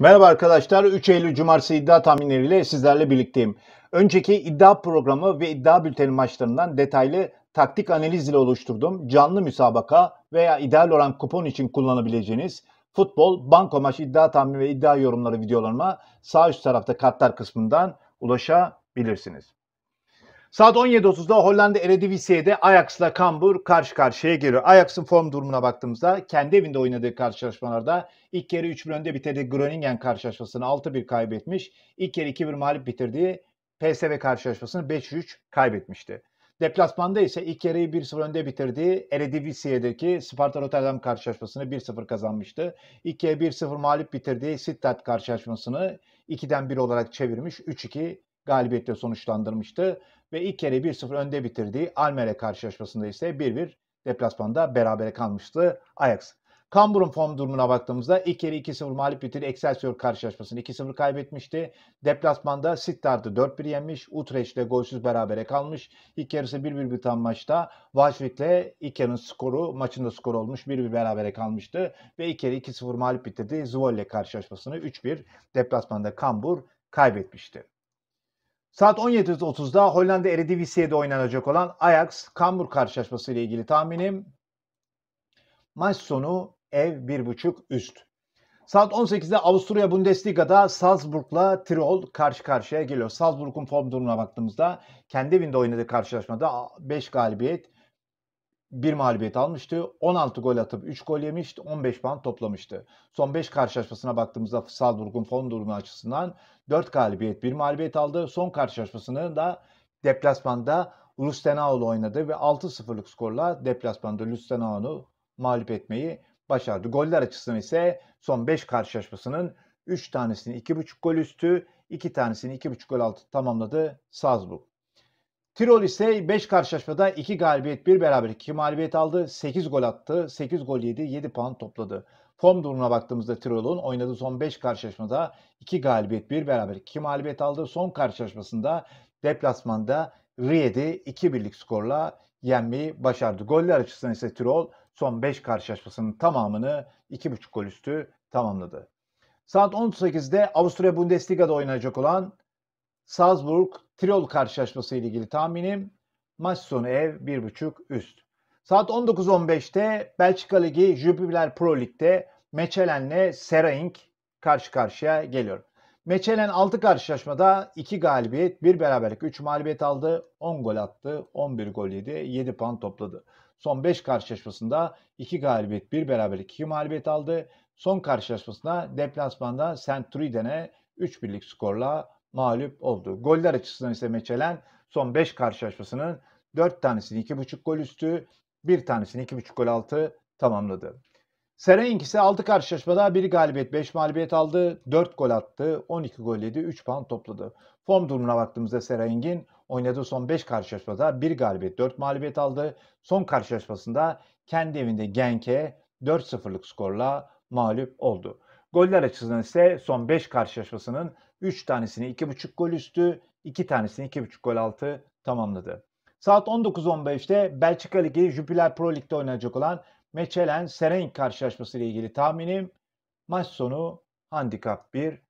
Merhaba arkadaşlar. 3 Eylül Cumartesi iddia tahminleriyle sizlerle birlikteyim. Önceki iddia programı ve iddia bülteni maçlarından detaylı taktik analiz ile oluşturduğum canlı müsabaka veya ideal oran kupon için kullanabileceğiniz futbol, banko maç iddia tahmini ve iddia yorumları videolarıma sağ üst tarafta katlar kısmından ulaşabilirsiniz. Saat 17.30'da Hollanda Eredivisie'de Ajax'la Kambur karşı karşıya geliyor. Ajax'ın form durumuna baktığımızda kendi evinde oynadığı karşılaşmalarda ilk kere 3-1 önde bitirdiği Groningen karşılaşmasını 6-1 kaybetmiş. İlk kere 2-1 mağlup bitirdiği PSV karşılaşmasını 5-3 kaybetmişti. Deplasmanda ise ilk yarıyı 1-0 önde bitirdiği Eredivisie'deki Sparta Rotterdam karşılaşmasını 1-0 kazanmıştı. İlk kere 1-0 mağlup bitirdiği Sittard karşılaşmasını 2'den 1 olarak çevirmiş, 3-2 galibiyetle sonuçlandırmıştı ve ilk kere 1-0 önde bitirdiği Almere karşılaşmasında ise 1-1 deplasmanda berabere kalmıştı Ajax. Kambur'un form durumuna baktığımızda ilk kere 2-0 mağlup bitirdi Excelsior karşılaşmasını 2-0 kaybetmişti. Deplasmanda Sittard'ı 4-1 yenmiş. Utrecht'le golsüz berabere kalmış. İlk yarısı 1-1 biten maçta Vajvik'le ilk yarının skoru, maçında skor olmuş 1-1 berabere kalmıştı. Ve ilk kere 2-0 mağlup bitirdi Zwolle karşılaşmasını 3-1 deplasmanda Kambur kaybetmişti. Saat 17.30'da Hollanda Eredivisie'de oynanacak olan Ajax Kambur karşılaşması ile ilgili tahminim maç sonu ev 1.5 üst. Saat 18'de Avusturya Bundesliga'da Salzburg'la Tirol karşı karşıya geliyor. Salzburg'un form durumuna baktığımızda kendi evinde oynadığı karşılaşmada 5 galibiyet, bir mağlubiyet almıştı. 16 gol atıp 3 gol yemişti. 15 puan toplamıştı. Son 5 karşılaşmasına baktığımızda Salzburg'un fon durumu açısından 4 galibiyet 1 mağlubiyet aldı. Son karşılaşmasını da deplasmanda Lustenau'la oynadı ve 6-0'lık skorla deplasmanda Lustenau'nu mağlup etmeyi başardı. Goller açısından ise son 5 karşılaşmasının 3 tanesini 2.5 gol üstü, 2 tanesini 2.5 gol altı tamamladı Salzburg. Tirol ise 5 karşılaşmada 2 galibiyet 1 beraber 2 mağlubiyet aldı. 8 gol attı. 8 gol yedi. 7 puan topladı. Form durumuna baktığımızda Tirol'un oynadığı son 5 karşılaşmada 2 galibiyet 1 beraber 2 mağlubiyet aldı. Son karşılaşmasında deplasmanda Riyedi 2 birlik skorla yenmeyi başardı. Goller açısından ise Tirol son 5 karşılaşmasının tamamını 2,5 gol üstü tamamladı. Saat 18'de Avusturya Bundesliga'da oynayacak olan Salzburg Triol karşılaşması ile ilgili tahminim maç sonu ev 1.5 üst. Saat 19.15'te Belçika Ligi Jupiler Pro Lig'de Meçelen'le Seraing karşı karşıya geliyor. Meçelen 6 karşılaşmada 2 galibiyet, 1 beraberlik, 3 mağlubiyet aldı, 10 gol attı, 11 gol yedi, 7 puan topladı. Son 5 karşılaşmasında 2 galibiyet, 1 beraberlik, 2 mağlubiyet aldı. Son karşılaşmasında deplasmanda Saint-Truiden'e 3 birlik skorla mağlup oldu. Goller açısından ise Meçelen son 5 karşılaşmasının 4 tanesini 2.5 gol üstü, 1 tanesini 2.5 gol altı tamamladı. Serenink ise 6 karşılaşmada 1 galibiyet 5 mağlubiyet aldı. 4 gol attı. 12 gol yedi. 3 puan topladı. Form durumuna baktığımızda Serenk'in oynadığı son 5 karşılaşmada 1 galibiyet 4 mağlubiyet aldı. Son karşılaşmasında kendi evinde Genk'e 4-0'lık skorla mağlup oldu. Goller açısından ise son 5 karşılaşmasının 3 tanesini 2.5 gol üstü, 2 tanesini 2.5 gol altı tamamladı. Saat 19.15'te Belçika Ligi Jupiler Pro Lig'de oynayacak olan Mechelen seren karşılaşması ile ilgili tahminim maç sonu handikap 1-0.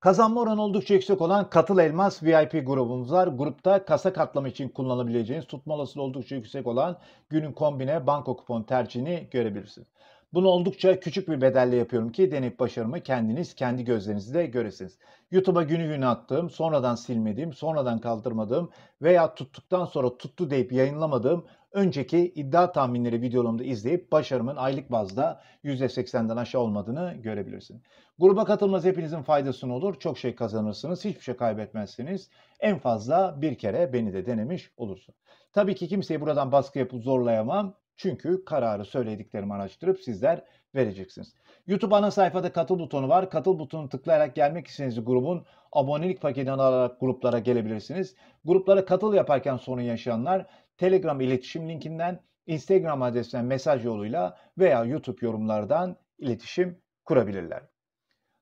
Kazanma oranı oldukça yüksek olan Katıl Elmas VIP grubumuz var. Grupta kasa katlama için kullanabileceğiniz tutma olasılığı oldukça yüksek olan günün kombine banko kupon tercihini görebilirsiniz. Bunu oldukça küçük bir bedelle yapıyorum ki denip başarımı kendiniz kendi gözlerinizle göresiniz. YouTube'a günü günü attığım, sonradan silmediğim, sonradan kaldırmadığım veya tuttuktan sonra tuttu deyip yayınlamadığım önceki iddia tahminleri videolarımda izleyip başarımın aylık bazda %80'den aşağı olmadığını görebilirsin. Gruba katılmaz, hepinizin faydasını olur. Çok şey kazanırsınız. Hiçbir şey kaybetmezsiniz. En fazla bir kere beni de denemiş olursun. Tabii ki kimseyi buradan baskı yapıp zorlayamam. Çünkü kararı söylediklerimi araştırıp sizler vereceksiniz. YouTube ana sayfada katıl butonu var. Katıl butonu tıklayarak gelmek istediğiniz grubun abonelik paketini alarak gruplara gelebilirsiniz. Gruplara katıl yaparken sorun yaşayanlar Telegram iletişim linkinden, Instagram adresinden mesaj yoluyla veya YouTube yorumlardan iletişim kurabilirler.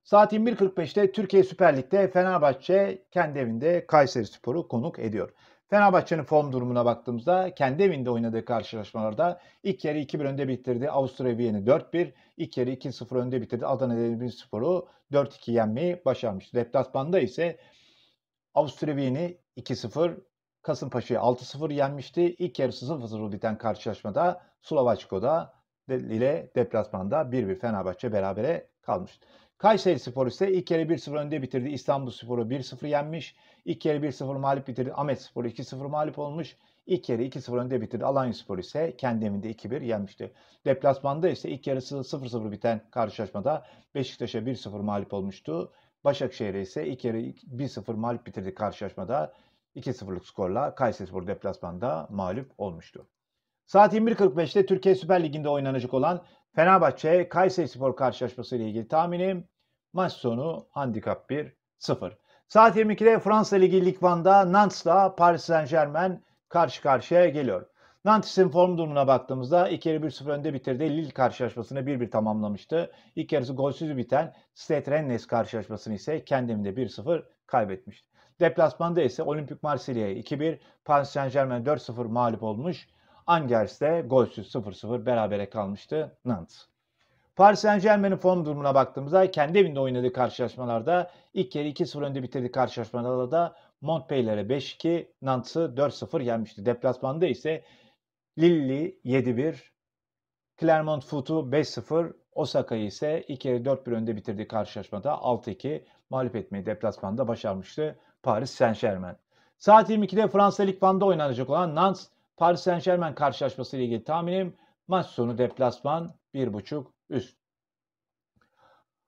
Saat 21.45'te Türkiye Süper Lig'de Fenerbahçe kendi evinde Kayseri Sporu konuk ediyor. Fenerbahçe'nin form durumuna baktığımızda kendi evinde oynadığı karşılaşmalarda ilk yarı 2-1 önde bitirdi. Avusturya Viyen'i 4-1, ilk yarı 2-0 önde bitirdi. Adana Demirspor'u 4-2 yenmeyi başarmıştı. Deplasmanda ise Avusturya Viyen'i 2-0, Kasımpaşa'yı 6-0 yenmişti. İlk yarısı 0-0 biten karşılaşmada Slovaçko'da ile deplasmanda 1-1 Fenerbahçe berabere kalmıştı. Kayseri Spor ise ilk kere 1-0 önde bitirdi. İstanbul Spor'u 1-0 yenmiş. İlk kere 1-0 mağlup bitirdi. Ahmet Spor'u 2-0 mağlup olmuş. İlk kere 2-0 önde bitirdi. Alanya Spor ise kendi evinde 2-1 yenmişti. Deplasmanda ise ilk yarısı 0-0 biten karşılaşmada Beşiktaş'a 1-0 mağlup olmuştu. Başakşehir ise ilk yarı 1-0 mağlup bitirdi karşılaşmada. 2-0'lık skorla Kayserispor deplasmanda mağlup olmuştu. Saat 21.45'te Türkiye Süper Ligi'nde oynanacak olan Fenerbahçe Kayseri Spor karşılaşması ile ilgili tahminim maç sonu handikap 1-0. Saat 22'de Fransa Ligi Lig 1'da Nantes'la Paris Saint Germain karşı karşıya geliyor. Nantes'in form durumuna baktığımızda ilk yarı 1-0 önde bitirdi. Lille karşılaşmasını 1-1 tamamlamıştı. İlk yarısı golsüz biten Stade Rennes karşılaşmasını ise kendimde 1-0 kaybetmişti. Deplasmanda ise Olimpik Marsilya'ya 2-1, Paris Saint Germain 4-0 mağlup olmuş. Angers de golsüz 0-0 berabere kalmıştı Nantes. Paris Saint Germain'in form durumuna baktığımızda kendi evinde oynadığı karşılaşmalarda ilk kere 2-0 önde bitirdiği karşılaşmalarda da Montpellier'e 5-2, Nantes'ı 4-0 yenmişti. Deplasmanda ise Lille 7-1, Clermont Foot'u 5-0, Osaka'yı ise 2 kere 4-1 önde bitirdiği karşılaşmada 6-2 mağlup etmeyi deplasmanda başarmıştı Paris Saint Germain. Saat 22'de Fransa Lig Van'da oynanacak olan Nantes Paris Saint Germain karşılaşması ile ilgili tahminim maç sonu deplasman 1.5 üst.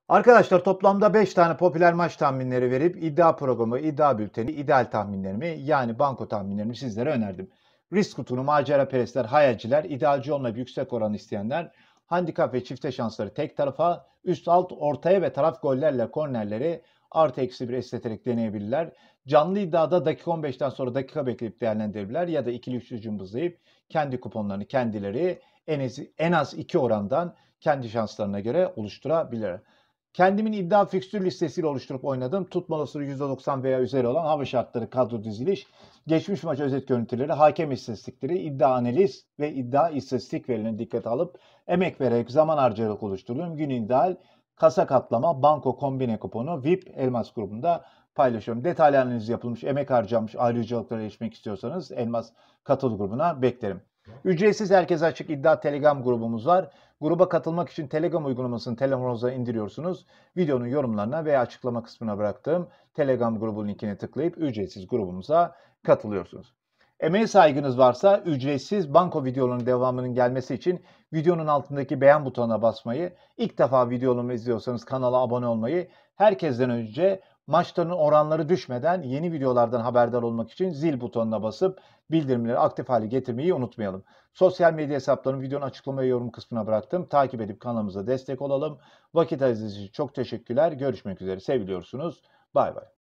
Arkadaşlar toplamda 5 tane popüler maç tahminleri verip iddia programı, iddia bülteni, ideal tahminlerimi yani banko tahminlerimi sizlere önerdim. Risk kutunu macera perestler, hayalciler, idealci olmayıp yüksek oran isteyenler, handikap ve çifte şansları tek tarafa, üst alt ortaya ve taraf gollerle kornerleri artı eksi bir esneterek deneyebilirler. Canlı iddiada dakika 15'ten sonra dakika bekleyip değerlendirebilirler ya da ikili üçlü cımbızlayıp kendi kuponlarını kendileri en az, en az iki orandan kendi şanslarına göre oluşturabilir. Kendimin iddia fikstür listesiyle oluşturup oynadım. Tutma olasılığı %90 veya üzeri olan hava şartları, kadro diziliş, geçmiş maç özet görüntüleri, hakem istatistikleri, iddia analiz ve iddia istatistik verilerini dikkate alıp emek vererek zaman harcayarak oluşturduğum gün ideal kasa katlama, banko kombine kuponu VIP Elmas grubunda paylaşıyorum. Detaylı analiz yapılmış, emek harcamış, ayrıcalıklara erişmek istiyorsanız Elmas katıl grubuna beklerim. Ücretsiz herkese açık iddia Telegram grubumuz var. Gruba katılmak için Telegram uygulamasını telefonunuza indiriyorsunuz. Videonun yorumlarına veya açıklama kısmına bıraktığım Telegram grubu linkine tıklayıp ücretsiz grubumuza katılıyorsunuz. Emeğe saygınız varsa ücretsiz banko videolarının devamının gelmesi için videonun altındaki beğen butonuna basmayı, ilk defa videolarımı izliyorsanız kanala abone olmayı, herkesten önce maçların oranları düşmeden yeni videolardan haberdar olmak için zil butonuna basıp bildirimleri aktif hale getirmeyi unutmayalım. Sosyal medya hesaplarını videonun açıklama ve yorum kısmına bıraktım. Takip edip kanalımıza destek olalım. Vakit ayırdığınız için çok teşekkürler. Görüşmek üzere. Seviliyorsunuz. Bay bay.